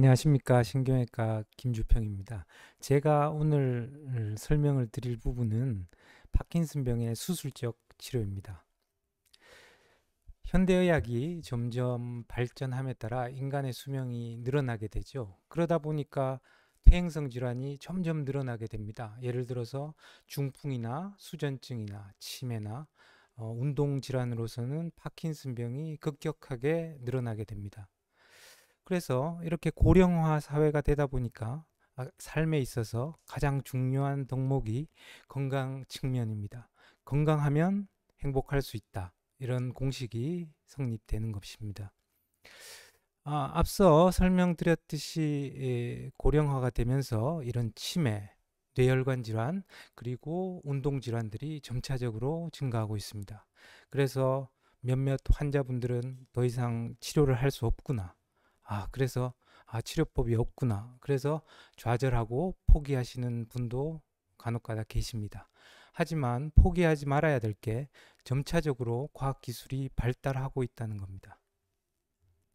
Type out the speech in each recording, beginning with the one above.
안녕하십니까 신경외과 김주평입니다. 제가 오늘 음, 설명을 드릴 부분은 파킨슨병의 수술적 치료입니다. 현대의학이 점점 발전함에 따라 인간의 수명이 늘어나게 되죠. 그러다 보니까 퇴행성 질환이 점점 늘어나게 됩니다. 예를 들어서 중풍이나 수전증이나 치매나 어, 운동 질환으로서는 파킨슨병이 급격하게 늘어나게 됩니다. 그래서 이렇게 고령화 사회가 되다 보니까 아, 삶에 있어서 가장 중요한 덕목이 건강 측면입니다. 건강하면 행복할 수 있다. 이런 공식이 성립되는 것입니다. 아, 앞서 설명드렸듯이 예, 고령화가 되면서 이런 치매, 뇌혈관 질환, 그리고 운동 질환들이 점차적으로 증가하고 있습니다. 그래서 몇몇 환자분들은 더 이상 치료를 할 수 없구나. 아, 그래서 아, 치료법이 없구나. 그래서 좌절하고 포기하시는 분도 간혹가다 계십니다. 하지만 포기하지 말아야 될 게 점차적으로 과학 기술이 발달하고 있다는 겁니다.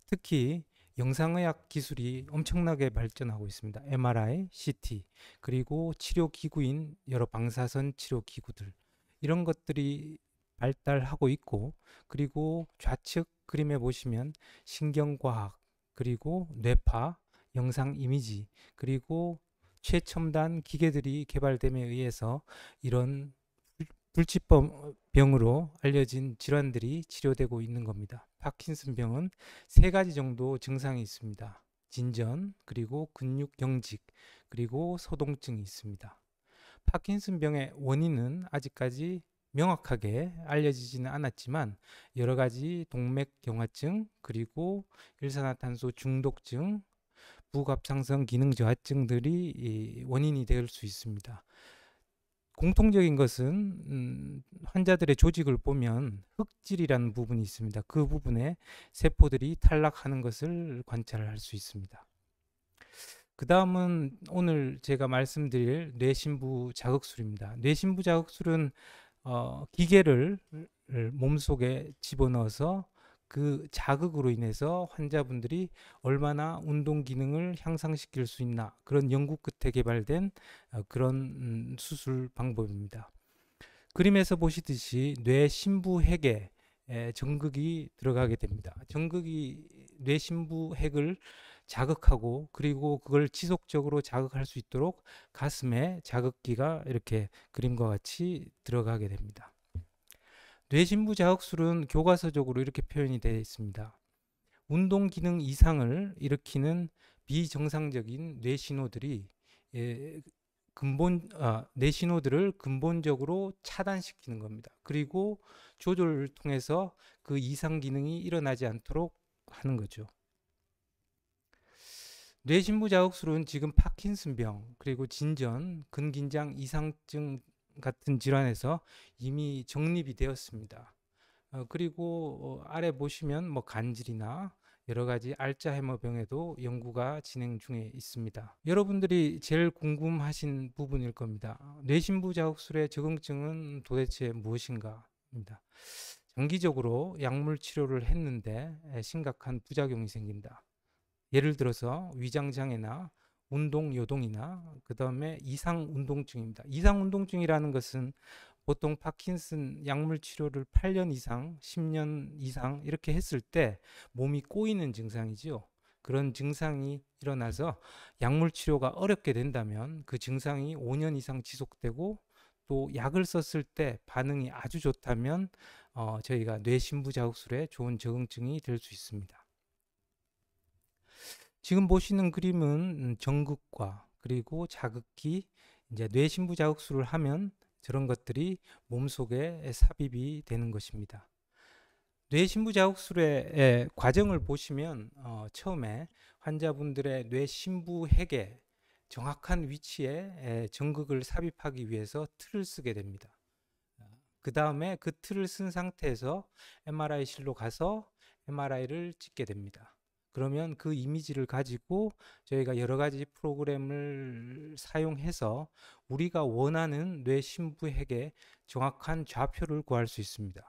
특히 영상의학 기술이 엄청나게 발전하고 있습니다. MRI, CT, 그리고 치료 기구인 여러 방사선 치료 기구들 이런 것들이 발달하고 있고 그리고 좌측 그림에 보시면 신경과학 그리고 뇌파, 영상 이미지, 그리고 최첨단 기계들이 개발됨에 의해서 이런 불치병으로 어, 알려진 질환들이 치료되고 있는 겁니다. 파킨슨병은 세 가지 정도 증상이 있습니다. 진전, 그리고 근육 경직, 그리고 소동증이 있습니다. 파킨슨병의 원인은 아직까지 명확하게 알려지지는 않았지만 여러 가지 동맥경화증 그리고 일산화탄소 중독증 부갑상선 기능 저하증들이 원인이 될 수 있습니다. 공통적인 것은 음, 환자들의 조직을 보면 흑질이라는 부분이 있습니다. 그 부분에 세포들이 탈락하는 것을 관찰할 수 있습니다. 그 다음은 오늘 제가 말씀드릴 뇌신부 자극술입니다. 뇌신부 자극술은 어, 기계를 몸속에 집어넣어서 그 자극으로 인해서 환자분들이 얼마나 운동 기능을 향상시킬 수 있나 그런 연구 끝에 개발된 어, 그런 음, 수술 방법입니다. 그림에서 보시듯이 뇌 심부핵에 정극이 들어가게 됩니다. 정극이 뇌 심부핵을 자극하고 그리고 그걸 지속적으로 자극할 수 있도록 가슴에 자극기가 이렇게 그림과 같이 들어가게 됩니다. 뇌신부 자극술은 교과서적으로 이렇게 표현이 되어 있습니다. 운동 기능 이상을 일으키는 비정상적인 뇌신호들이 예, 근본 아, 뇌신호들을 근본적으로 차단시키는 겁니다. 그리고 조절을 통해서 그 이상 기능이 일어나지 않도록 하는 거죠. 뇌신부 자극술은 지금 파킨슨병 그리고 진전 근긴장 이상증 같은 질환에서 이미 정립이 되었습니다. 어, 그리고 어, 아래 보시면 뭐 간질이나 여러 가지 알짜헤머병에도 연구가 진행 중에 있습니다. 여러분들이 제일 궁금하신 부분일 겁니다. 뇌신부 자극술의 적응증은 도대체 무엇인가입니다. 장기적으로 약물 치료를 했는데 심각한 부작용이 생긴다. 예를 들어서 위장장애나 운동 요동이나 그 다음에 이상 운동증입니다. 이상 운동증이라는 것은 보통 파킨슨 약물 치료를 8년 이상, 10년 이상 이렇게 했을 때 몸이 꼬이는 증상이죠 그런 증상이 일어나서 약물 치료가 어렵게 된다면 그 증상이 5년 이상 지속되고 또 약을 썼을 때 반응이 아주 좋다면 어, 저희가 뇌신부 자극술에 좋은 적응증이 될 수 있습니다. 지금 보시는 그림은 정극과 음, 그리고 자극기 이제 뇌신부 자극술을 하면 저런 것들이 몸속에 삽입이 되는 것입니다. 뇌신부 자극술의 과정을 보시면 어, 처음에 환자분들의 뇌신부 핵에 정확한 위치에 정극을 삽입하기 위해서 틀을 쓰게 됩니다. 그 다음에 그 틀을 쓴 상태에서 MRI실로 가서 MRI를 찍게 됩니다. 그러면 그 이미지를 가지고 저희가 여러 가지 프로그램을 사용해서 우리가 원하는 뇌 신부에게 정확한 좌표를 구할 수 있습니다.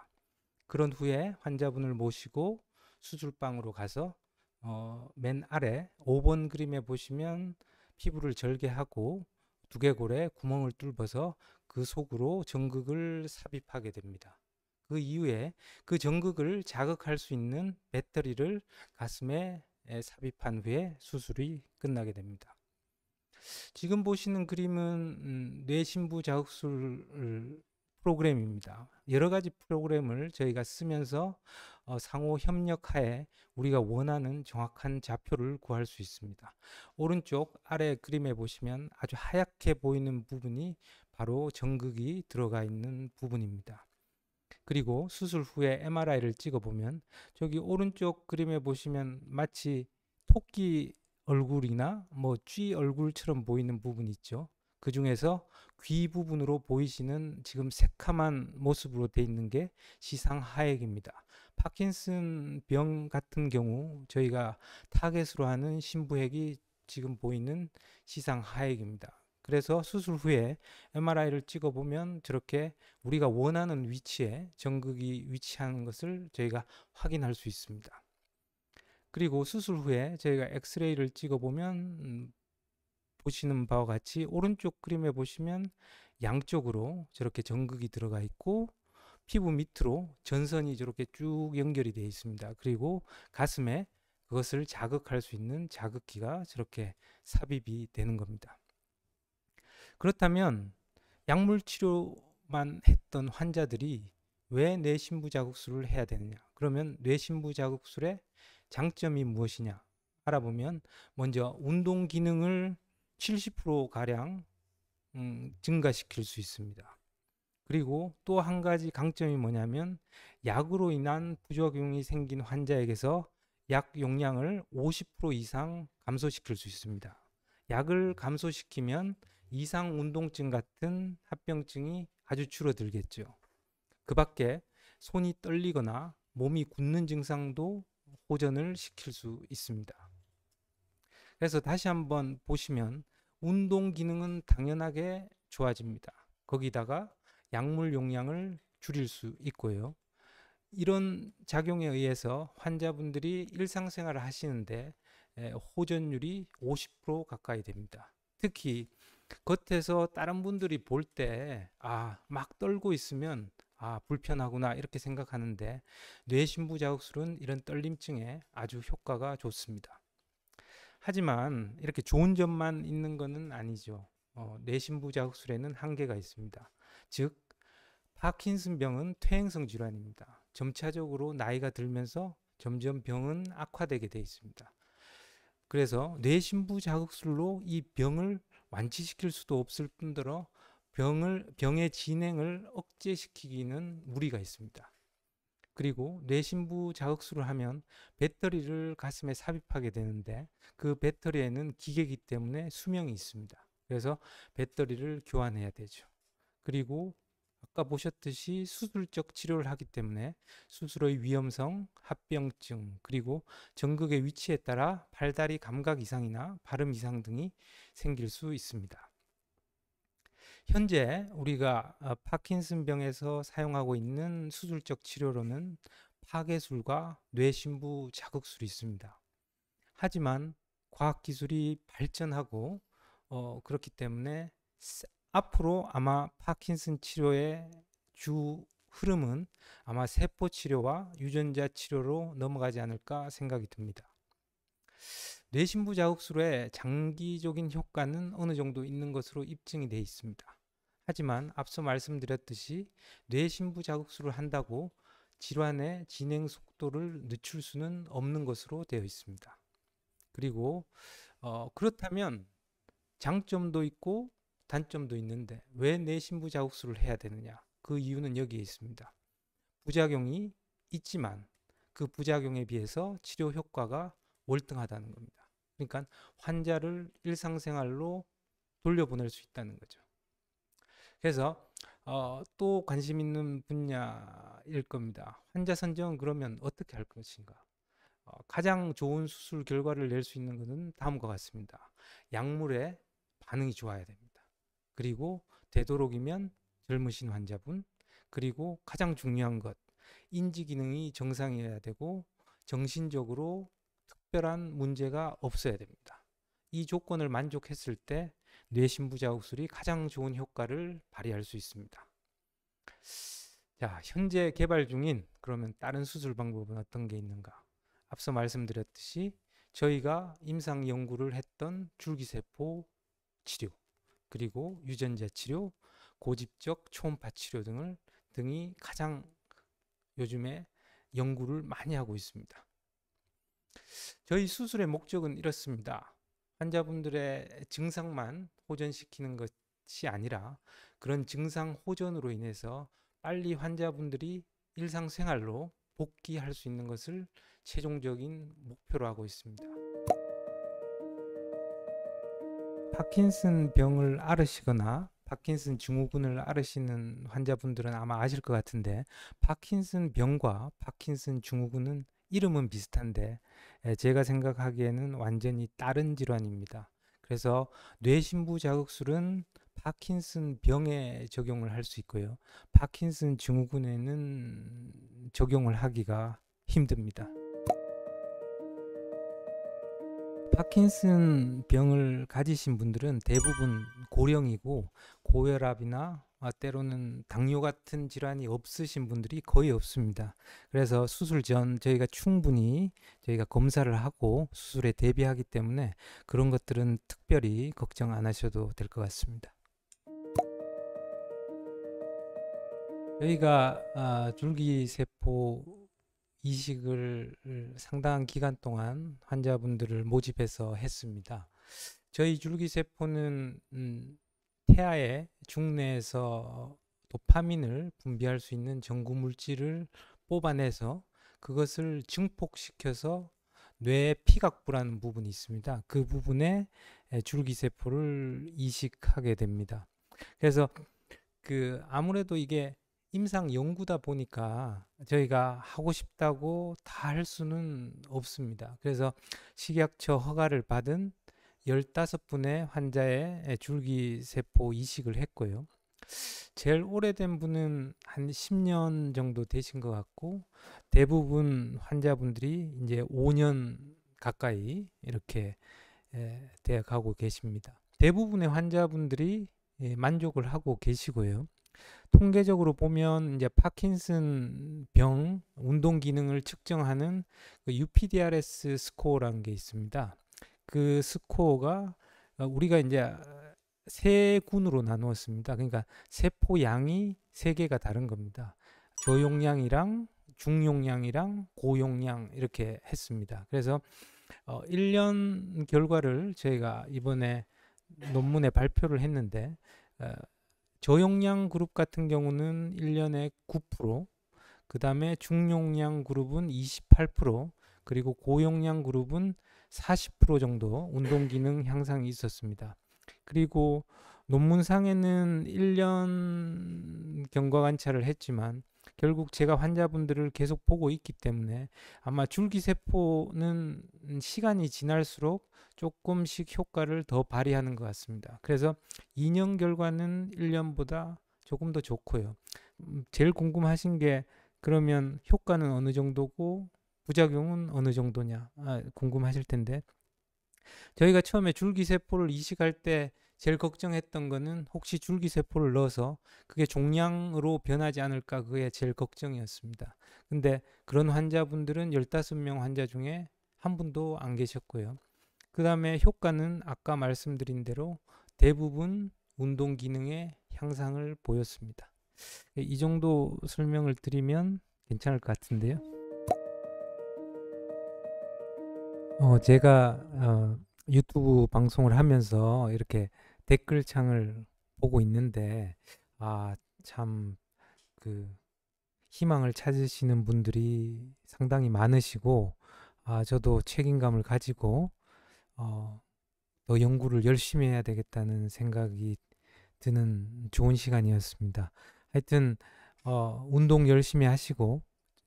그런 후에 환자분을 모시고 수술방으로 가서 어, 맨 아래 5번 그림에 보시면 피부를 절개하고 두개골에 구멍을 뚫어서 그 속으로 전극을 삽입하게 됩니다. 그 이후에 그 정극을 자극할 수 있는 배터리를 가슴에 삽입한 후에 수술이 끝나게 됩니다. 지금 보시는 그림은 음, 뇌신부 자극술 프로그램입니다. 여러 가지 프로그램을 저희가 쓰면서 어, 상호 협력하에 우리가 원하는 정확한 좌표를 구할 수 있습니다. 오른쪽 아래 그림에 보시면 아주 하얗게 보이는 부분이 바로 정극이 들어가 있는 부분입니다. 그리고 수술 후에 MRI를 찍어보면 저기 오른쪽 그림에 보시면 마치 토끼 얼굴이나 뭐 쥐 얼굴처럼 보이는 부분이 있죠. 그 중에서 귀 부분으로 보이시는 지금 새카만 모습으로 돼 있는 게 시상 하액입니다. 파킨슨 병 같은 경우 저희가 타겟으로 하는 신부핵이 지금 보이는 시상 하액입니다. 그래서 수술 후에 MRI를 찍어 보면 저렇게 우리가 원하는 위치에 정극이 위치하는 것을 저희가 확인할 수 있습니다. 그리고 수술 후에 저희가 엑스레이를 찍어 보면 음, 보시는 바와 같이 오른쪽 그림에 보시면 양쪽으로 저렇게 정극이 들어가 있고 피부 밑으로 전선이 저렇게 쭉 연결이 되어 있습니다. 그리고 가슴에 그것을 자극할 수 있는 자극기가 저렇게 삽입이 되는 겁니다. 그렇다면 약물 치료만 했던 환자들이 왜 뇌신부 자극술을 해야 되느냐? 그러면 뇌신부 자극술의 장점이 무엇이냐? 알아보면 먼저 운동 기능을 70% 가량 음, 증가시킬 수 있습니다. 그리고 또 한 가지 강점이 뭐냐면 약으로 인한 부작용이 생긴 환자에게서 약 용량을 50% 이상 감소시킬 수 있습니다. 약을 감소시키면 이상 운동증 같은 합병증이 아주 줄어들겠죠. 그 밖에 손이 떨리거나 몸이 굳는 증상도 호전을 시킬 수 있습니다. 그래서 다시 한번 보시면 운동 기능은 당연하게 좋아집니다. 거기다가 약물 용량을 줄일 수 있고요. 이런 작용에 의해서 환자분들이 일상생활을 하시는데 호전율이 50% 가까이 됩니다. 특히 겉에서 다른 분들이 볼 때 아 막 떨고 있으면 아 불편하구나 이렇게 생각하는데 뇌신부 자극술은 이런 떨림증에 아주 효과가 좋습니다. 하지만 이렇게 좋은 점만 있는 것은 아니죠. 어, 뇌신부 자극술에는 한계가 있습니다. 즉 파킨슨병은 퇴행성 질환입니다. 점차적으로 나이가 들면서 점점 병은 악화되게 되어 있습니다. 그래서 뇌신부 자극술로 이 병을 완치시킬 수도 없을 뿐더러 병을 병의 진행을 억제시키기는 무리가 있습니다. 그리고 뇌신부 자극술을 하면 배터리를 가슴에 삽입하게 되는데 그 배터리에는 기계이기 때문에 수명이 있습니다. 그래서 배터리를 교환해야 되죠. 그리고 아까 보셨듯이 수술적 치료를 하기 때문에 수술의 위험성, 합병증, 그리고 전극의 위치에 따라 발다리 감각 이상이나 발음 이상 등이 생길 수 있습니다. 현재 우리가 어, 파킨슨병에서 사용하고 있는 수술적 치료로는 파괴술과 뇌신부 자극술이 있습니다. 하지만 과학기술이 발전하고 어, 그렇기 때문에 앞으로 아마 파킨슨 치료의 주 흐름은 아마 세포 치료와 유전자 치료로 넘어가지 않을까 생각이 듭니다. 뇌신부 자극술의 장기적인 효과는 어느 정도 있는 것으로 입증이 되어 있습니다. 하지만 앞서 말씀드렸듯이 뇌신부 자극술을 한다고 질환의 진행 속도를 늦출 수는 없는 것으로 되어 있습니다. 그리고 어, 그렇다면 장점도 있고 단점도 있는데 왜내 신부 자국수를 해야 되느냐? 그 이유는 여기에 있습니다. 부작용이 있지만 그 부작용에 비해서 치료 효과가 월등하다는 겁니다. 그러니까 환자를 일상생활로 돌려보낼 수 있다는 거죠. 그래서 어, 또 관심 있는 분야일 겁니다. 환자 선정 그러면 어떻게 할 것인가? 어, 가장 좋은 수술 결과를 낼 수 있는 것은 다음과 같습니다. 약물에 반응이 좋아야 됩니다. 그리고 되도록이면 젊으신 환자분, 그리고 가장 중요한 것, 인지 기능이 정상이어야 되고 정신적으로 특별한 문제가 없어야 됩니다. 이 조건을 만족했을 때 뇌신부자 흡술이 가장 좋은 효과를 발휘할 수 있습니다. 자, 현재 개발 중인 그러면 다른 수술 방법은 어떤 게 있는가? 앞서 말씀드렸듯이 저희가 임상 연구를 했던 줄기세포 치료 그리고 유전자 치료, 고집적 초음파 치료 등을 등이 가장 요즘에 연구를 많이 하고 있습니다. 저희 수술의 목적은 이렇습니다. 환자분들의 증상만 호전시키는 것이 아니라 그런 증상 호전으로 인해서 빨리 환자분들이 일상생활로 복귀할 수 있는 것을 최종적인 목표로 하고 있습니다. 파킨슨 병을 앓으시거나 파킨슨 증후군을 앓으시는 환자분들은 아마 아실 것 같은데 파킨슨 병과 파킨슨 증후군은 이름은 비슷한데 예, 제가 생각하기에는 완전히 다른 질환입니다. 그래서 뇌신부 자극술은 파킨슨 병에 적용을 할 수 있고요. 파킨슨 증후군에는 적용을 하기가 힘듭니다. 파킨슨 병을 가지신 분들은 대부분 고령이고 고혈압이나 때로는 당뇨 같은 질환이 없으신 분들이 거의 없습니다. 그래서 수술 전 저희가 충분히 저희가 검사를 하고 수술에 대비하기 때문에 그런 것들은 특별히 걱정 안 하셔도 될 것 같습니다. 저희가 아, 줄기세포 이식을 상당한 기간 동안 환자분들을 모집해서 했습니다. 저희 줄기세포는 음, 태아의 중뇌에서 도파민을 분비할 수 있는 전구 물질을 뽑아내서 그것을 증폭시켜서 뇌 피각부라는 부분이 있습니다. 그 부분에 줄기세포를 이식하게 됩니다. 그래서 그 아무래도 이게 임상 연구다 보니까 저희가 하고 싶다고 다 할 수는 없습니다. 그래서 식약처 허가를 받은 15분의 환자의 줄기세포 이식을 했고요. 제일 오래된 분은 한 10년 정도 되신 것 같고 대부분 환자분들이 이제 5년 가까이 이렇게 되어 가고 계십니다. 대부분의 환자분들이 예, 만족을 하고 계시고요. 통계적으로 보면 이제 파킨슨 병 운동 기능을 측정하는 그 UPDRS 스코어라는 게 있습니다. 그 스코어가 어, 우리가 이제 세 군으로 나누었습니다. 그러니까 세포 양이 세 개가 다른 겁니다. 저용량이랑 중용량이랑 고용량 이렇게 했습니다. 그래서 어, 1년 결과를 저희가 이번에 논문에 발표를 했는데 어, 저용량 그룹 같은 경우는 1년에 9%, 그 다음에 중용량 그룹은 28%, 그리고 고용량 그룹은 40% 정도 운동 기능 향상이 있었습니다. 그리고 논문상에는 1년 경과 관찰을 했지만 결국 제가 환자분들을 계속 보고 있기 때문에 아마 줄기세포는 시간이 지날수록 조금씩 효과를 더 발휘하는 것 같습니다. 그래서 인형 결과는 1년보다 조금 더 좋고요. 음, 제일 궁금하신 게 그러면 효과는 어느 정도고 부작용은 어느 정도냐 아, 궁금하실 텐데 저희가 처음에 줄기세포를 이식할 때 제일 걱정했던 거는 혹시 줄기세포를 넣어서 그게 종양으로 변하지 않을까 그게 제일 걱정이었습니다. 근데 그런 환자분들은 15명 환자 중에 한 분도 안 계셨고요. 그 다음에 효과는 아까 말씀드린 대로 대부분 운동 기능의 향상을 보였습니다. 이 정도 설명을 드리면 괜찮을 것 같은데요. 어, 제가 어, 유튜브 방송을 하면서 이렇게 댓글창을 보고 있는데 아 참 그 희망을 찾으시는 분들이 상당히 많으시고 아 저도 책임감을 가지고 어, 더 연구를 열심히 해야 되겠다는 생각이 드는 좋은 시간이었습니다. 하여튼 어, 운동 열심히 하시고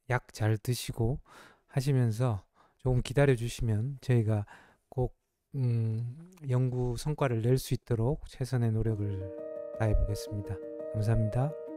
약 잘 드시고 하시면서 조금 기다려 주시면 저희가 음, 연구 성과를 낼 수 있도록 최선의 노력을 다해 보겠습니다. 감사합니다.